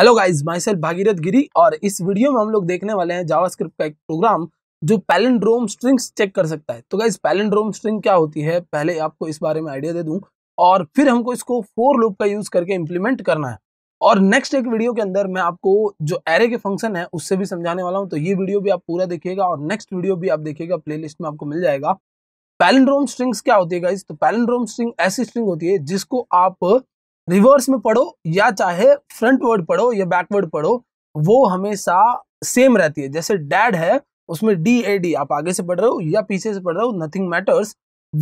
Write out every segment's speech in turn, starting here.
hello guys myself Bhagirath Giri और इस video में हम लोग देखने वाले हैं जावास्क्रिप्ट का एक प्रोग्राम जो पैलेंड्रोम स्ट्रिंग्स चेक कर सकता है तो गाइस पैलेंड्रोम स्ट्रिंग क्या होती है पहले आपको इस बारे में आइडिया दे दूं और फिर हमको इसको फोर लूप का यूज करके इम्प्लीमेंट करना है और नेक्स्ट एक वीडियो के अंदर मैं आपको जो एरे के फंक्शन है उससे भी समझाने वाला हूँ तो ये वीडियो भी आप पूरा देखिएगा और नेक्स्ट वीडियो भी आप देखिएगा प्ले में आपको मिल जाएगा पैलेंड्रोम स्ट्रिंग्स क्या होती है गाइज तो पैलेंड्रोम स्ट्रिंग ऐसी स्ट्रिंग होती है जिसको आप रिवर्स में पढ़ो या चाहे फ्रंट वर्ड पढ़ो या बैकवर्ड पढ़ो वो हमेशा सेम रहती है जैसे डैड है उसमें डी ए डी आप आगे से पढ़ रहे हो या पीछे से पढ़ रहे हो नथिंग मैटर्स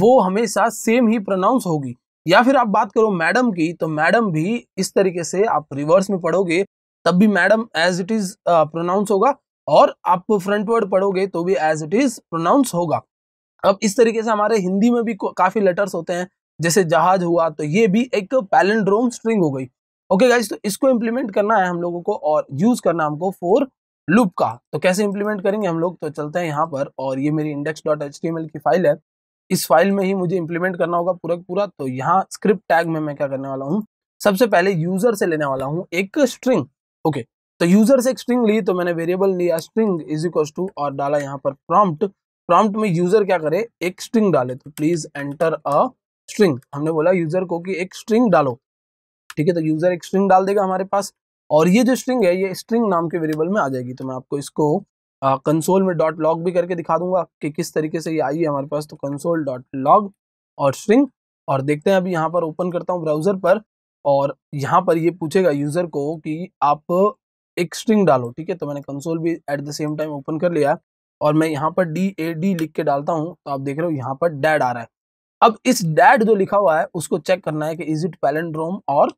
वो हमेशा सेम ही प्रोनाउंस होगी या फिर आप बात करो मैडम की तो मैडम भी इस तरीके से आप रिवर्स में पढ़ोगे तब भी madam as it is pronounce होगा और आप फ्रंट वर्ड पढ़ोगे तो भी एज इट इज प्रोनाउंस होगा अब इस तरीके से हमारे हिंदी में भी काफी लेटर्स होते हैं जैसे जहाज हुआ तो ये भी एक पैलेंड्रोम स्ट्रिंग हो गई ओके गाइज तो इसको इम्प्लीमेंट करना है हम लोगों को और यूज करना हमको फोर लूप का तो कैसे इम्प्लीमेंट करेंगे हम लोग तो चलते हैं यहाँ पर और ये मेरी इंडेक्स डॉट एच की फाइल है इस फाइल में ही मुझे इम्प्लीमेंट करना होगा पूरा पूरा तो यहाँ स्क्रिप्ट टैग में मैं क्या करने वाला हूँ सबसे पहले यूजर से लेने वाला हूँ एक स्ट्रिंग ओके तो यूजर से एक स्ट्रिंग ली तो मैंने वेरिएबल लिया स्ट्रिंग इज इक्व टू और डाला यहाँ पर प्रॉम्प्ट प्रॉम्प्ट में यूजर क्या करे एक स्ट्रिंग डाले तो प्लीज एंटर अ स्ट्रिंग हमने बोला यूजर को कि एक स्ट्रिंग डालो ठीक है तो यूजर एक स्ट्रिंग डाल देगा हमारे पास और ये जो स्ट्रिंग है ये स्ट्रिंग नाम के वेरिएबल में आ जाएगी तो मैं आपको इसको कंसोल में डॉट लॉग भी करके दिखा दूंगा कि किस तरीके से ये आई है हमारे पास तो कंसोल डॉट लॉग और स्ट्रिंग और देखते हैं अभी यहाँ पर ओपन करता हूँ ब्राउजर पर और यहाँ पर ये पूछेगा यूजर को कि आप एक स्ट्रिंग डालो ठीक है तो मैंने कंसोल भी at the same time open कर लिया और मैं यहाँ पर डी ए डी लिख के डालता हूँ तो आप देख रहे हो यहाँ पर डैड आ रहा है अब इस डैड जो लिखा हुआ है उसको चेक करना है कि इज इट पैलेंड्रोम और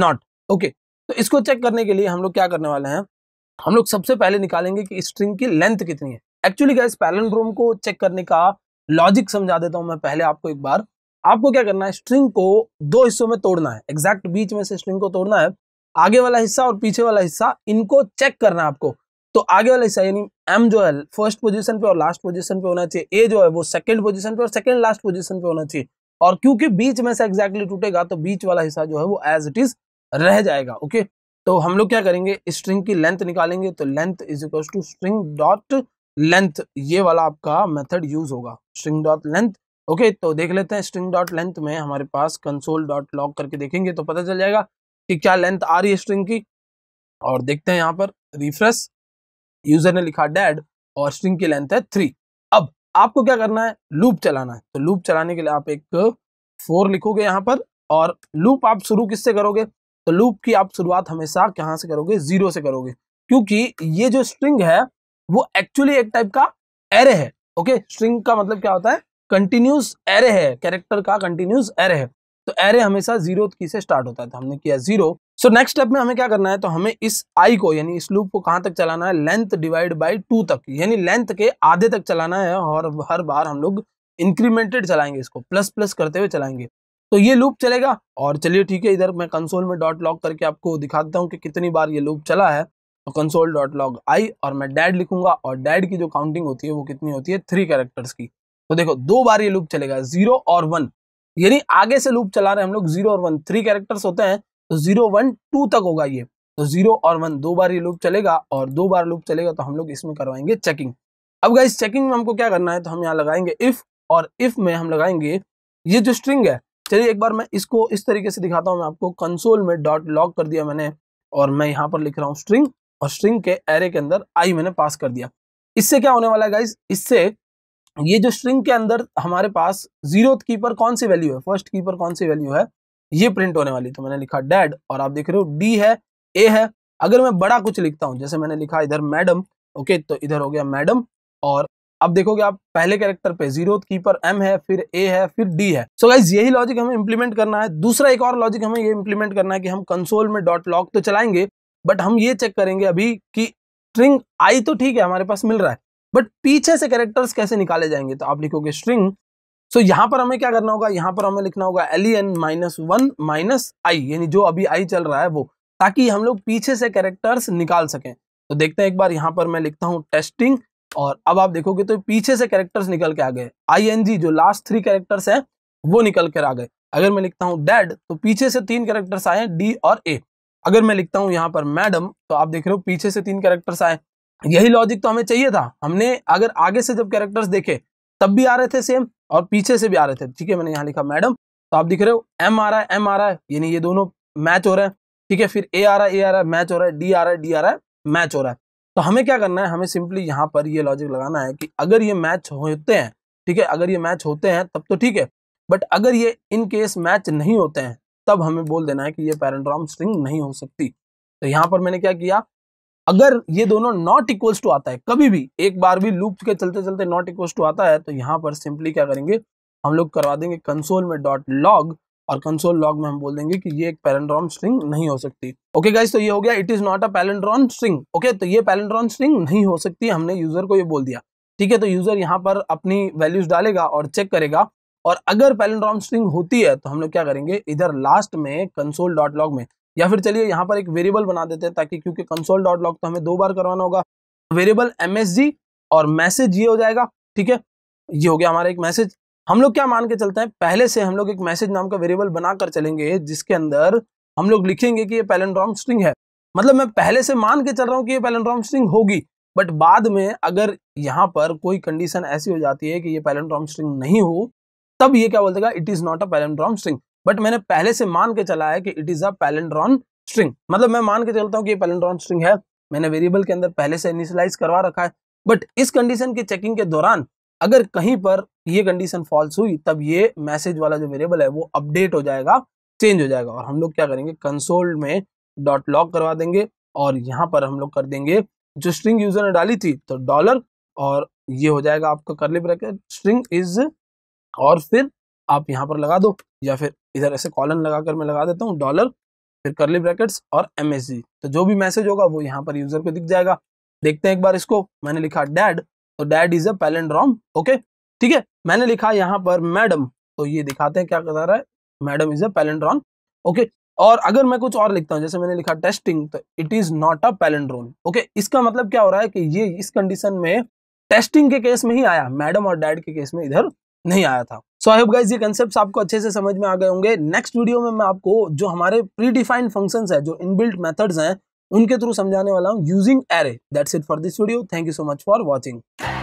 नॉट ओके तो इसको चेक करने के लिए हम लोग क्या करने वाले हैं हम लोग सबसे पहले निकालेंगे कि स्ट्रिंग की लेंथ कितनी है एक्चुअली क्या इस पैलेंड्रोम को चेक करने का लॉजिक समझा देता हूं मैं पहले आपको एक बार आपको क्या करना है स्ट्रिंग को दो हिस्सों में तोड़ना है एग्जैक्ट बीच में से स्ट्रिंग को तोड़ना है आगे वाला हिस्सा और पीछे वाला हिस्सा इनको चेक करना है आपको तो आगे वाला हिस्सा यानी एम जो है फर्स्ट पोजीशन पे और लास्ट पोजीशन पे होना चाहिए ए जो है वो सेकंड पोजीशन पे और सेकंड लास्ट पोजीशन पे होना चाहिए और क्योंकि बीच में से एक्जैक्टली टूटेगा तो बीच वाला हिस्सा जो है वो एज इट इज रह जाएगा ओके तो हम लोग क्या करेंगे स्ट्रिंग की लेंथ निकालेंगे तो length is equal to string dot length ये वाला आपका मेथड यूज होगा स्ट्रिंग डॉट लेंथ ओके तो देख लेते हैं स्ट्रिंग डॉट लेंथ में हमारे पास कंसोल डॉट लॉक करके देखेंगे तो पता चल जाएगा कि क्या लेंथ आ रही है स्ट्रिंग की और देखते हैं यहाँ पर रिफ्रेश यूजर ने लिखा डेड और स्ट्रिंग की लेंथ है थ्री अब आपको क्या करना है लूप चलाना है तो लूप चलाने के लिए आप एक फोर लिखोगे यहाँ पर और लूप आप शुरू किससे करोगे तो लूप की आप शुरुआत हमेशा कहाँ से करोगे जीरो से करोगे क्योंकि ये जो स्ट्रिंग है वो एक्चुअली एक टाइप का एरे है ओके स्ट्रिंग का मतलब क्या होता है कंटिन्यूस एरे है कैरेक्टर का कंटिन्यूस एरे है तो एरे हमेशा जीरो की से स्टार्ट होता है तो हमने किया जीरो सो नेक्स्ट स्टेप में हमें क्या करना है तो हमें इस आई को यानी इस लूप को कहाँ तक चलाना है लेंथ डिवाइड बाई टू तक यानी लेंथ के आधे तक चलाना है और हर बार हम लोग इंक्रीमेंटेड चलाएंगे इसको प्लस प्लस करते हुए चलाएंगे तो ये लूप चलेगा और चलिए ठीक है इधर मैं कंसोल में डॉट लॉग करके आपको दिखाता हूँ कि कितनी बार ये लूप चला है तो कंसोल डॉट लॉग आई और मैं डैड लिखूंगा और डैड की जो काउंटिंग होती है वो कितनी होती है थ्री कैरेक्टर्स की तो देखो दो बार ये लूप चलेगा जीरो और वन यानी आगे से लूप चला रहे हैं हम लोग जीरो और वन थ्री कैरेक्टर्स होते हैं तो जीरो वन टू तक होगा ये तो जीरो और वन दो बार ये लूप चलेगा और दो बार लूप चलेगा तो हम लोग इसमें करवाएंगे चेकिंग अब गाइस चेकिंग में हमको क्या करना है तो हम यहाँ लगाएंगे इफ और इफ में हम लगाएंगे ये जो स्ट्रिंग है चलिए एक बार मैं इसको इस तरीके से दिखाता हूँ मैं आपको कंसोल में डॉट लॉक कर दिया मैंने और मैं यहाँ पर लिख रहा हूँ स्ट्रिंग और स्ट्रिंग के एरे के अंदर आई मैंने पास कर दिया इससे क्या होने वाला है गाइज इससे ये जो स्ट्रिंग के अंदर हमारे पास जीरो की पर कौन सी वैल्यू है फर्स्ट की पर कौन सी वैल्यू है ये प्रिंट होने वाली तो मैंने लिखा डैड और आप देख रहे हो डी है ए है अगर मैं बड़ा कुछ लिखता हूँ जैसे मैंने लिखा इधर मैडम ओके तो इधर हो गया मैडम और अब देखोगे आप पहले कैरेक्टर पे जीरो की पर एम है फिर ए है फिर डी है सो so यही लॉजिक हमें इंप्लीमेंट करना है दूसरा एक और लॉजिक हमें ये इंप्लीमेंट करना है कि हम कंसोल में डॉट लॉक तो चलाएंगे बट हम ये चेक करेंगे अभी कि स्ट्रिंग आई तो ठीक है हमारे पास मिल रहा है बट पीछे से कैरेक्टर्स कैसे निकाले जाएंगे तो आप लिखोगे स्ट्रिंग सो so, यहाँ पर हमें क्या करना होगा यहाँ पर हमें लिखना होगा L N minus one minus I यानी जो अभी आई चल रहा है वो ताकि हम लोग पीछे से कैरेक्टर्स निकाल सकें तो देखते हैं एक बार यहाँ पर मैं लिखता हूँ टेस्टिंग और अब आप देखोगे तो पीछे से कैरेक्टर्स निकल के आ गए आई जो लास्ट थ्री कैरेक्टर्स हैं वो निकल कर आ गए अगर मैं लिखता हूँ डैड तो पीछे से तीन कैरेक्टर्स आए डी और ए अगर मैं लिखता हूँ यहाँ पर मैडम तो आप देख रहे हो पीछे से तीन कैरेक्टर्स आए यही लॉजिक तो हमें चाहिए था हमने अगर आगे से जब कैरेक्टर्स देखे तब भी आ रहे थे सेम और पीछे से भी आ रहे थे ठीक है मैंने यहाँ लिखा मैडम तो आप दिख रहे हो एम आ रहा है एम आ रहा है यानी ये दोनों मैच हो रहे हैं ठीक है फिर ए आ रहा है ए आ रहा है मैच हो रहा है डी आ रहा है डी आ रहा है मैच हो रहा है तो हमें क्या करना है हमें सिंपली यहाँ पर ये लॉजिक लगाना है कि अगर ये मैच होते हैं ठीक है अगर ये मैच होते हैं तब तो ठीक है बट अगर ये इन केस मैच नहीं होते हैं तब हमें बोल देना है कि ये पैरेंट्रॉम स्ट्रिंग नहीं हो सकती तो यहाँ पर मैंने क्या किया अगर ये दोनों नॉट इक्वल्स टू आता है कभी भी एक बार भी लूप के चलते चलते नॉट इक्वल्स टू आता है तो यहाँ पर सिंपली क्या करेंगे हम लोग करवा देंगे कंसोल में डॉट लॉग और कंसोल लॉग में हम बोल देंगे कि ये एक पैलेंड्रॉन स्ट्रिंग नहीं हो सकती ओके गाइस तो ये हो गया it is not a palindrome string okay तो ये पैलेंड्रॉन स्ट्रिंग नहीं हो सकती हमने यूजर को ये बोल दिया ठीक है तो यूजर यहाँ पर अपनी वैल्यूज डालेगा और चेक करेगा और अगर पैलेंड्रॉन स्ट्रिंग होती है तो हम लोग क्या करेंगे इधर लास्ट में कंसोल डॉट लॉग में या फिर चलिए यहाँ पर एक वेरिएबल बना देते हैं ताकि क्योंकि कंसोल डॉट लॉक तो हमें दो बार करवाना होगा वेरिएबल एम और मैसेज ये हो जाएगा ठीक है ये हो गया हमारा एक मैसेज हम लोग क्या मान के चलते हैं पहले से हम लोग एक मैसेज नाम का वेरिएबल बनाकर चलेंगे जिसके अंदर हम लोग लिखेंगे कि ये पैलेंड्रॉम स्ट्रिंग है मतलब मैं पहले से मान के चल रहा हूँ कि ये पैलेंड्रॉम स्ट्रिंग होगी बट बाद में अगर यहाँ पर कोई कंडीशन ऐसी हो जाती है कि ये पैलेंड्रॉम स्ट्रिंग नहीं हो तब ये क्या बोलतेगा it is not a palindrome string but मैंने पहले से मान के चला है कि it is a palindrome string मतलब मैं मान के चलता हूँ कि ये पैलेंड्रॉन स्ट्रिंग है मैंने वेरिएबल के अंदर पहले से इनिशलाइज करवा रखा है बट इस कंडीशन की चेकिंग के दौरान अगर कहीं पर ये कंडीशन फॉल्स हुई तब ये मैसेज वाला जो वेरिएबल है वो अपडेट हो जाएगा चेंज हो जाएगा और हम लोग क्या करेंगे कंसोल में डॉट लॉक करवा देंगे और यहाँ पर हम लोग कर देंगे जो स्ट्रिंग यूजर ने डाली थी तो डॉलर और ये हो जाएगा आपका करली ब्रैकेट स्ट्रिंग इज और फिर आप यहाँ पर लगा दो या फिर इधर ऐसे कॉलन लगाकर मैं लगा देता हूँ डॉलर फिर करली ब्रैकेट्स और एम तो जो भी मैसेज होगा वो यहाँ पर यूजर को दिख जाएगा देखते हैं एक बार इसको मैंने लिखा डैड तो dad is a palindrome okay ठीक है मैंने लिखा यहाँ पर मैडम तो ये दिखाते हैं क्या कह रहा है madam is a palindrome okay और अगर मैं कुछ और लिखता हूँ जैसे मैंने लिखा टेस्टिंग तो it is not a palindrome okay इसका मतलब क्या हो रहा है कि ये इस कंडीशन में टेस्टिंग के केस में ही आया मैडम और डैड के केस में इधर नहीं आया था सो आई होप गाइस ये कंसेप्ट आपको अच्छे से समझ में आ गए होंगे नेक्स्ट वीडियो में मैं आपको जो हमारे प्री डिफाइंड फंक्शंस है जो इनबिल्ट मेथड्स हैं उनके थ्रू समझाने वाला हूँ using array that's it for this video thank you so much for watching